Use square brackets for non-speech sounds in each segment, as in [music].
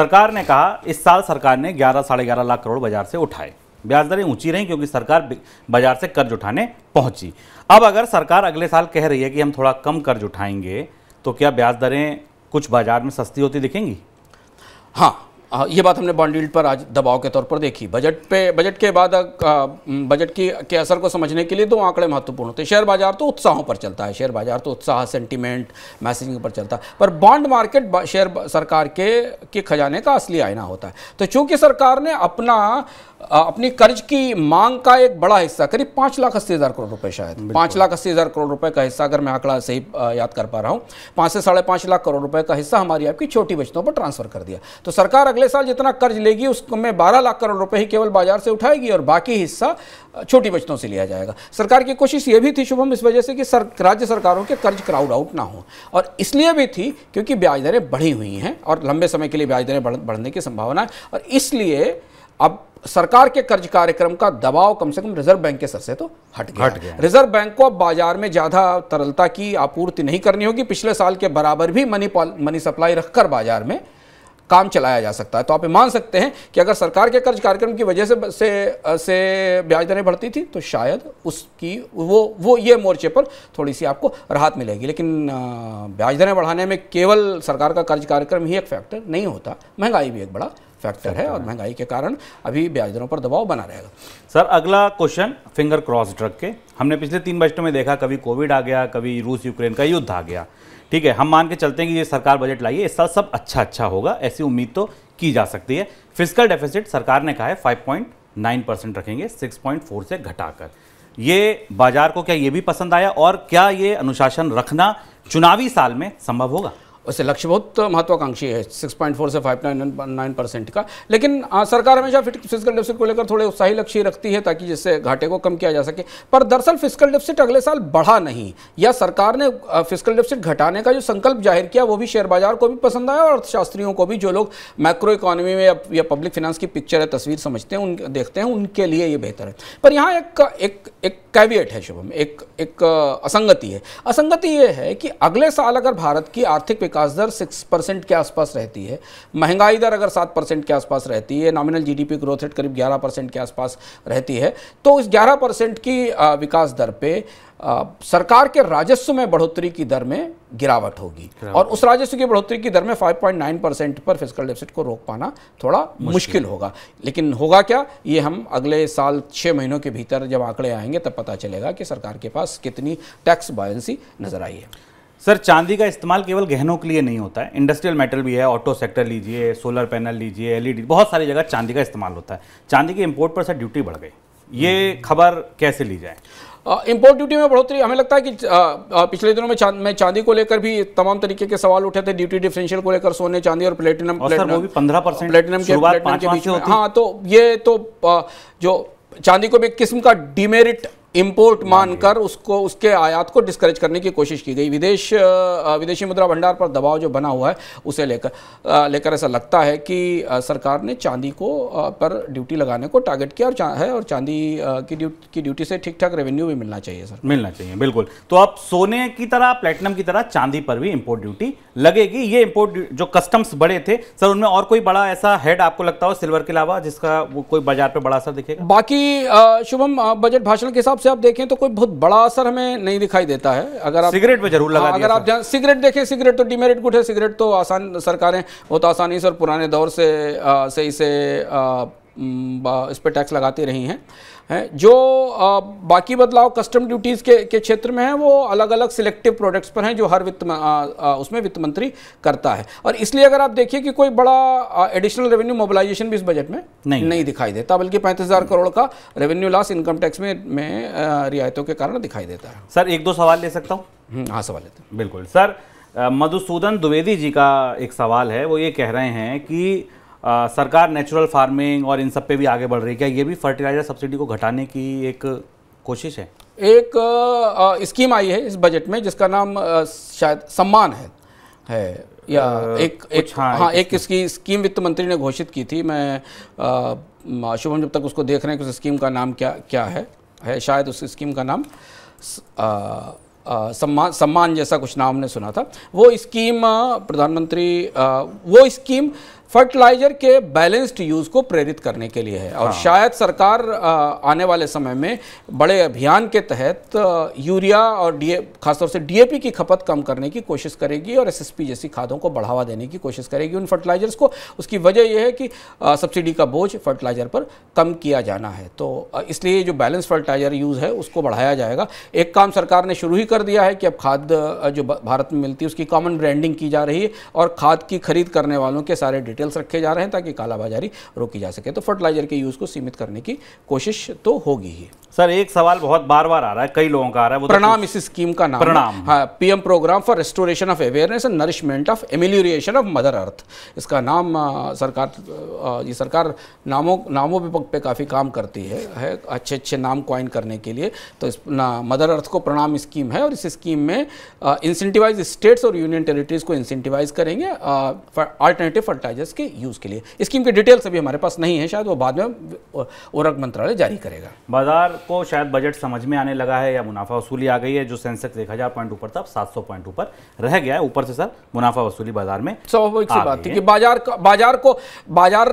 सरकार ने कहा इस साल सरकार ने ग्यारह साढ़े ग्यारह लाख करोड़ बाजार से उठाए ब्याज दरें ऊंची रहीं क्योंकि सरकार बाजार से कर्ज उठाने पहुंची अब अगर सरकार अगले साल कह रही है कि हम थोड़ा कम कर्ज उठाएंगे तो क्या ब्याज दरें कुछ बाजार में सस्ती होती दिखेंगी हाँ हाँ, ये बात हमने बॉन्ड पर आज दबाव के तौर पर देखी बजट पे बजट के बाद बजट की के असर को समझने के लिए दो आंकड़े महत्वपूर्ण होते हैं शेयर बाजार तो उत्साहों पर चलता है शेयर बाजार तो उत्साह सेंटीमेंट मैसेजिंग पर चलता है पर बॉन्ड मार्केट शेयर सरकार के के खजाने का असली आयना होता है तो चूंकि सरकार ने अपना अपनी कर्ज की मांग का एक बड़ा हिस्सा करीब पाँच लाख अस्सी हज़ार करोड़ रुपए शायद पाँच लाख अस्सी हज़ार करोड़ रुपए का हिस्सा अगर मैं आंकड़ा सही याद कर पा रहा हूँ पाँच से साढ़े पाँच लाख करोड़ रुपए का हिस्सा हमारी आपकी छोटी बचतों पर ट्रांसफर कर दिया तो सरकार अगले साल जितना कर्ज लेगी उसमें बारह लाख करोड़ रुपए ही केवल बाजार से उठाएगी और बाकी हिस्सा छोटी बचतों से लिया जाएगा सरकार की कोशिश यह भी थी शुभम इस वजह से कि सर, राज्य सरकारों के कर्ज क्राउड आउट ना हो और इसलिए भी थी क्योंकि ब्याज दरें बढ़ी हुई हैं और लंबे समय के लिए ब्याज दरें बढ़, बढ़ने की संभावना है और इसलिए अब सरकार के कर्ज कार्यक्रम का दबाव कम से कम रिजर्व बैंक के सर से तो हट गया, हट गया। रिजर्व बैंक को अब बाजार में ज़्यादा तरलता की आपूर्ति नहीं करनी होगी पिछले साल के बराबर भी मनी मनी सप्लाई रखकर बाजार में काम चलाया जा सकता है तो आप मान सकते हैं कि अगर सरकार के कर्ज कार्यक्रम की वजह से से, से ब्याज दरें बढ़ती थी तो शायद उसकी वो वो ये मोर्चे पर थोड़ी सी आपको राहत मिलेगी लेकिन ब्याज दरें बढ़ाने में केवल सरकार का कर्ज कार्यक्रम ही एक फैक्टर नहीं होता महंगाई भी एक बड़ा फैक्टर है और महंगाई के कारण अभी ब्याज दरों पर दबाव बना रहेगा सर अगला क्वेश्चन फिंगर क्रॉस ड्रग के हमने पिछले तीन बजटों में देखा कभी कोविड आ गया कभी रूस यूक्रेन का युद्ध आ गया ठीक है हम मान के चलते हैं कि ये सरकार बजट लाइए इस साल सब अच्छा अच्छा होगा ऐसी उम्मीद तो की जा सकती है फिजिकल डेफिसिट सरकार ने कहा है फाइव परसेंट रखेंगे सिक्स से घटाकर ये बाजार को क्या ये भी पसंद आया और क्या ये अनुशासन रखना चुनावी साल में संभव होगा वैसे लक्ष्य बहुत महत्वाकांक्षी है 6.4 से 5.9 परसेंट का लेकिन आ, सरकार हमेशा फिजिकल डेफिसिट को लेकर थोड़े उत्साही लक्ष्य रखती है ताकि जिससे घाटे को कम किया जा सके पर दरअसल फिजिकल डेफिसिट अगले साल बढ़ा नहीं या सरकार ने फिजिकल डेफिसिट घटाने का जो संकल्प जाहिर किया वो भी शेयर बाजार को भी पसंद आया और अर्थशास्त्रियों को भी जो लोग माइक्रो इकोनॉमी में या पब्लिक फाइनेंस की पिक्चर है तस्वीर समझते हैं उन देखते हैं उनके लिए ये बेहतर है पर यहाँ एक एक एक कैविएट है शुभम एक एक असंगति है असंगति ये है कि अगले साल अगर भारत की आर्थिक विकास दर सिक्स परसेंट के आसपास रहती है महंगाई दर अगर सात परसेंट के आसपास रहती है नॉमिनल जीडीपी ग्रोथ रेट करीब ग्यारह परसेंट के आसपास रहती है तो इस ग्यारह परसेंट की विकास दर पे सरकार के राजस्व में बढ़ोतरी की दर में गिरावट होगी और उस राजस्व की बढ़ोतरी की दर में 5.9 परसेंट पर फिजिकल डेफिसिट को रोक पाना थोड़ा मुश्किल, मुश्किल होगा लेकिन होगा क्या ये हम अगले साल छः महीनों के भीतर जब आंकड़े आएंगे तब पता चलेगा कि सरकार के पास कितनी टैक्स बायसी नजर आई है सर चांदी का इस्तेमाल केवल गहनों के लिए नहीं होता है इंडस्ट्रियल मेटल भी है ऑटो सेक्टर लीजिए सोलर पैनल लीजिए एलईडी बहुत सारी जगह चांदी का इस्तेमाल होता है चांदी के इम्पोर्ट पर सर ड्यूटी बढ़ गई ये हम्म। खबर कैसे ली जाए इम्पोर्ट ड्यूटी में बढ़ोतरी हमें लगता है कि आ, आ, पिछले दिनों में चांद में चांदी को लेकर भी तमाम तरीके के सवाल उठे थे ड्यूटी डिफरेंशियल को लेकर सोने चांदी और प्लेटिनम प्लेटिनम के प्लेटिनम के बीच हाँ तो ये तो जो चांदी को भी एक किस्म का डिमेरिट इम्पोर्ट मानकर उसको उसके आयात को डिस्करेज करने की कोशिश की गई विदेश विदेशी मुद्रा भंडार पर दबाव जो बना हुआ है उसे लेकर लेकर ऐसा लगता है कि सरकार ने चांदी को पर ड्यूटी लगाने को टारगेट किया और है और चांदी की ड्यूटी की ड्यूटी से ठीक ठाक रेवेन्यू भी मिलना चाहिए सर मिलना चाहिए बिल्कुल तो अब सोने की तरह प्लेटिनम की तरह चांदी पर भी इम्पोर्ट ड्यूटी लगेगी ये इम्पोर्ट जो कस्टम्स बड़े थे सर उनमें और कोई बड़ा ऐसा हेड आपको लगता हो सिल्वर के अलावा जिसका वो कोई बाजार पर बड़ा असर दिखेगा बाकी शुभम बजट भाषण के हिसाब से आप देखें तो कोई बहुत बड़ा असर हमें नहीं दिखाई देता है अगर आप सिगरेट पर जरूर लगा हाँ, अगर आप सिगरेट देखें सिगरेट तो डिमेरिट गुट है सिगरेट तो आसान सरकारें बहुत आसानी से और पुराने दौर से सही से इसे हम्म, इस पर टैक्स लगाते रही हैं है, जो आ, बाकी बदलाव कस्टम ड्यूटीज़ के के क्षेत्र में है वो अलग अलग सिलेक्टिव प्रोडक्ट्स पर हैं जो हर वित्त उसमें वित्त मंत्री करता है और इसलिए अगर आप देखिए कि कोई बड़ा एडिशनल रेवेन्यू मोबिलाइजेशन भी इस बजट में नहीं, नहीं दिखाई देता बल्कि पैंतीस हज़ार करोड़ का रेवेन्यू लॉस इनकम टैक्स में, में रियायतों के कारण दिखाई देता है सर एक दो सवाल ले सकता हूँ हम्म, हाँ सवाल लेते बिल्कुल सर मधुसूदन द्विवेदी जी का एक सवाल है वो ये कह रहे हैं कि आ, सरकार नेचुरल फार्मिंग और इन सब पे भी आगे बढ़ रही है क्या ये भी फर्टिलाइजर सब्सिडी को घटाने की एक कोशिश है एक स्कीम आई है इस बजट में जिसका नाम शायद सम्मान है है या एक एक हाँ, हाँ एक इसकी स्कीम वित्त मंत्री ने घोषित की थी मैं शुभम जब तक उसको देख रहे हैं कि उस स्कीम का नाम क्या क्या है है शायद उस स्कीम का नाम आ, आ, सम्मान सम्मान जैसा कुछ नाम ने सुना था वो स्कीम प्रधानमंत्री वो स्कीम फर्टिलाइजर के बैलेंस्ड यूज को प्रेरित करने के लिए है और हाँ। शायद सरकार आने वाले समय में बड़े अभियान के तहत यूरिया और डी खासतौर से डीएपी की खपत कम करने की कोशिश करेगी और एसएसपी जैसी खादों को बढ़ावा देने की कोशिश करेगी उन फर्टिलाइजर्स को उसकी वजह यह है कि सब्सिडी का बोझ फर्टिलाइजर पर कम किया जाना है तो इसलिए जो बैलेंस फर्टिलाइजर यूज़ है उसको बढ़ाया जाएगा एक काम सरकार ने शुरू ही कर दिया है कि अब खाद जो भारत में मिलती है उसकी कॉमन ब्रांडिंग की जा रही है और खाद की खरीद करने वालों के सारे डिटेल्स रखे जा रहे हैं ताकि कालाबाजारी रोकी जा सके तो फर्टिलाइजर के यूज़ को सीमित करने की कोशिश तो होगी ही सर एक सवाल बहुत बार बार आ रहा है कई लोगों का आ रहा है वो तो प्रणाम तो इस स्कीम का नाम प्रणाम हाँ PM programme for restoration of awareness and nourishment of amelioration of mother earth इसका नाम आ, सरकार ये सरकार नामों नामों विपक्ष पे काफ़ी काम करती है, है अच्छे अच्छे नाम क्वाइन करने के लिए तो इस मदर अर्थ को प्रणाम स्कीम है और इस स्कीम में इंसेंटिवाइज स्टेट्स और यूनियन टेरिटरीज को इंसेंटिवाइज करेंगे अल्टरनेटिव फर्टिलाइजर्स के यूज़ के लिए स्कीम की डिटेल्स अभी हमारे पास नहीं है शायद वो बाद में उर्वरक मंत्रालय जारी करेगा बाजार को शायद बजट समझ में आने लगा है या मुनाफा वसूली आ गई है जो सेंसेक्स एक हज़ार पॉइंट ऊपर था सात सौ पॉइंट ऊपर रह गया है ऊपर से सर मुनाफा वसूली बाजार में स्वाभाविक सी बात है कि बाजार का बाजार को बाजार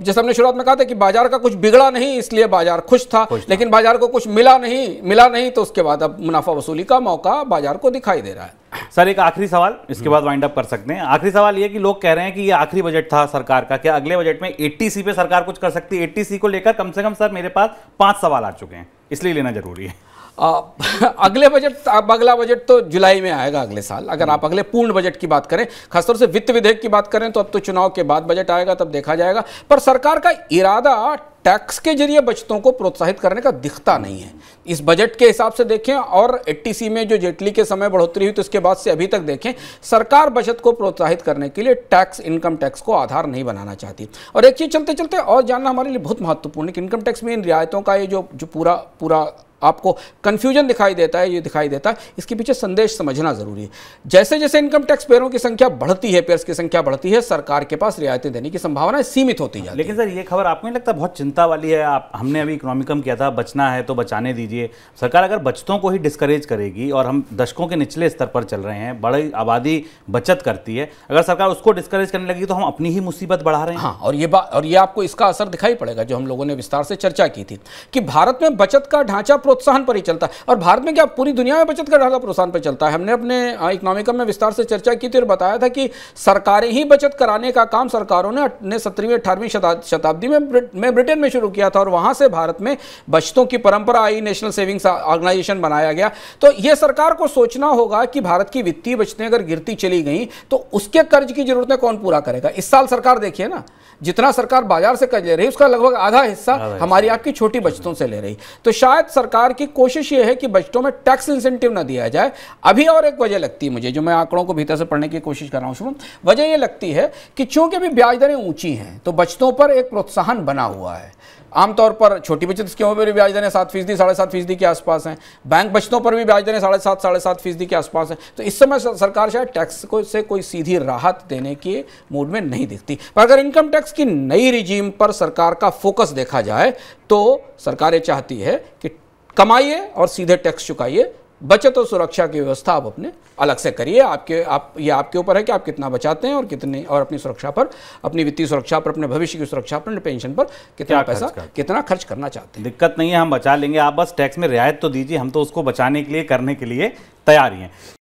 जैसे हमने शुरुआत में कहा था कि बाजार का कुछ बिगड़ा नहीं इसलिए बाजार खुश था लेकिन बाजार को कुछ मिला नहीं मिला नहीं तो उसके बाद अब मुनाफा वसूली का मौका बाजार को दिखाई दे रहा है सर एक आखिरी सवाल इसके हम्म। बाद वाइंड अप कर सकते हैं आखिरी सवाल ये कि लोग कह रहे हैं कि ये आखिरी बजट था सरकार का क्या अगले बजट में एटीसी पे सरकार कुछ कर सकती है एटीसी को लेकर कम से कम सर मेरे पास पांच सवाल आ चुके हैं इसलिए लेना जरूरी है [laughs] अगले बजट अब अगला बजट तो जुलाई में आएगा अगले साल अगर आप अगले पूर्ण बजट की बात करें खासतौर से वित्त विधेयक की बात करें तो अब तो चुनाव के बाद बजट आएगा तब देखा जाएगा पर सरकार का इरादा टैक्स के जरिए बचतों को प्रोत्साहित करने का दिखता नहीं है इस बजट के हिसाब से देखें और एटीसी में जो जेटली के समय बढ़ोतरी हुई तो इसके बाद से अभी तक देखें सरकार बचत को प्रोत्साहित करने के लिए टैक्स इनकम टैक्स को आधार नहीं बनाना चाहती और एक चीज़ चलते चलते और जानना हमारे लिए बहुत महत्वपूर्ण है कि इनकम टैक्स में इन रियायतों का ये जो जो पूरा पूरा आपको कन्फ्यूजन दिखाई देता है ये दिखाई देता है इसके पीछे संदेश समझना जरूरी है जैसे जैसे इनकम टैक्स पेयरों की संख्या बढ़ती है पेयर्स की संख्या बढ़ती है सरकार के पास रियायतें देने की संभावना सीमित होती है लेकिन सर ये खबर आपको नहीं लगता बहुत चिंता वाली है आप हमने अभी इकोनॉमिकम किया था बचना है तो बचाने दीजिए सरकार अगर बचतों को ही डिस्करेज करेगी और हम दशकों के निचले स्तर पर चल रहे हैं बड़ी आबादी बचत करती है अगर सरकार उसको डिस्करेज करने लगी तो हम अपनी ही मुसीबत बढ़ा रहे हैं हाँ और ये बात और ये आपको इसका असर दिखाई पड़ेगा जो हम लोगों ने विस्तार से चर्चा की थी कि भारत में बचत का ढांचा प्रोत्साहन पर ही चलता है और भारत में क्या पूरी दुनिया में बचत का ढांचा प्रोत्साहन पर चलता है हमने अपने इकोनॉमिकम में विस्तार से चर्चा की थी और बताया था कि सरकारें ही बचत कराने का काम सरकारों ने, सत्रहवीं अठारहवीं शताब्दी में ब्रिटेन में शुरू किया था और वहां से भारत में बचतों की परंपरा आई नेशनल सेविंग्स ऑर्गेनाइजेशन बनाया गया तो यह सरकार को सोचना होगा कि भारत की वित्तीय बचतें अगर गिरती चली गई तो उसके कर्ज की जरूरतें कौन पूरा करेगा इस साल सरकार देखिए ना जितना सरकार बाजार से कर्ज ले रही है उसका लगभग आधा हिस्सा हमारी आपकी छोटी बचतों से ले रही तो शायद सरकार सरकार की कोशिश ये है कि बजटों में टैक्स इंसेंटिव ना दिया जाए अभी और एक वजह लगती है मुझे जो मैं आंकड़ों को भीतर से पढ़ने की कोशिश कर रहा हूँ वजह ये लगती है कि चूंकि अभी ब्याज दरें ऊंची हैं तो बचतों पर एक प्रोत्साहन बना हुआ है आमतौर पर छोटी बचत स्कीमों पर भी ब्याज दरें सात फीसदी साढ़े सात फीसदी के आसपास हैं बैंक बचतों पर भी ब्याज दरें साढ़े सात साढ़े सात फीसदी के आसपास हैं तो इस समय सरकार शायद टैक्स को से कोई सीधी राहत देने के मूड में नहीं दिखती पर अगर इनकम टैक्स की नई रिजीम पर सरकार का फोकस देखा जाए तो सरकार ये चाहती है कि कमाइए और सीधे टैक्स चुकाइए बचत और सुरक्षा की व्यवस्था आप अपने अलग से करिए आपके आप ये आपके ऊपर है कि आप कितना बचाते हैं और कितने और अपनी सुरक्षा पर अपनी वित्तीय सुरक्षा पर अपने भविष्य की सुरक्षा पर अपने पेंशन पर कितना पैसा खर्च कितना खर्च करना चाहते हैं दिक्कत नहीं है हम बचा लेंगे आप बस टैक्स में रियायत तो दीजिए हम तो उसको बचाने के लिए करने के लिए तैयार हैं